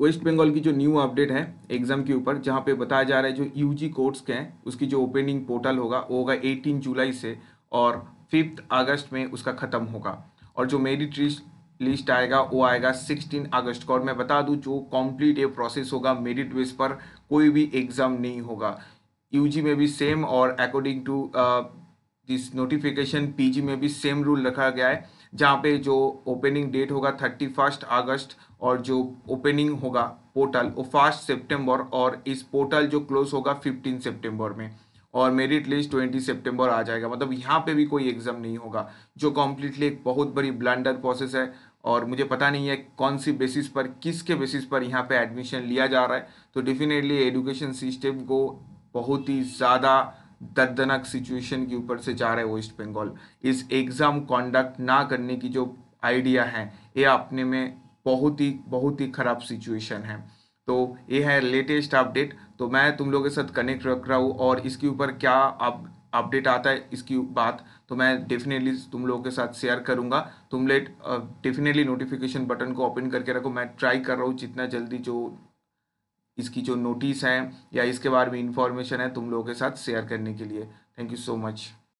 waste Bengal की जो new update है एग्जाम के ऊपर जहाँ पे बताया जा रहा है जो यूजी कोर्स के हैं उसकी जो ओपनिंग पोर्टल होगा वो होगा 18 जुलाई से और फिफ्थ अगस्त में उसका ख़त्म होगा और जो मेरिट लिस्ट आएगा वो आएगा 16 अगस्त को और मैं बता दूँ जो कॉम्प्लीट ये प्रोसेस होगा मेरिट बेस पर कोई भी एग्ज़ाम नहीं होगा यू में भी सेम और अकॉर्डिंग टू जिस नोटिफिकेशन पीजी में भी सेम रूल रखा गया है जहाँ पे जो ओपनिंग डेट होगा थर्टी फर्स्ट अगस्त और जो ओपनिंग होगा पोर्टल वो फर्स्ट सेप्टेम्बर और इस पोर्टल जो क्लोज होगा फिफ्टीन सेप्टेम्बर में और मेरिट लिस्ट ट्वेंटी सेप्टेम्बर आ जाएगा मतलब यहाँ पे भी कोई एग्ज़ाम नहीं होगा जो कॉम्प्लीटली एक बहुत बड़ी ब्लैंडर प्रोसेस है और मुझे पता नहीं है कौन सी बेसिस पर किसके बेसिस पर यहाँ पे एडमिशन लिया जा रहा है तो डेफिनेटली एजुकेशन सिस्टम को बहुत ही ज़्यादा दर्दनाक सिचुएशन के ऊपर से जा रहा है वेस्ट बंगाल इस एग्ज़ाम कंडक्ट ना करने की जो आइडिया है ये अपने में बहुत ही बहुत ही ख़राब सिचुएशन है तो ये है लेटेस्ट अपडेट तो मैं तुम लोगों के साथ कनेक्ट रख रहा हूँ और इसके ऊपर क्या आप अपडेट आता है इसकी बात तो मैं डेफिनेटली तुम लोगों के साथ शेयर करूंगा तुम लेट डेफिनेटली नोटिफिकेशन बटन को ओपन करके रखो मैं ट्राई कर रहा हूँ जितना जल्दी जो इसकी जो नोटिस है या इसके बारे में इंफॉर्मेशन है तुम लोगों के साथ शेयर करने के लिए थैंक यू सो मच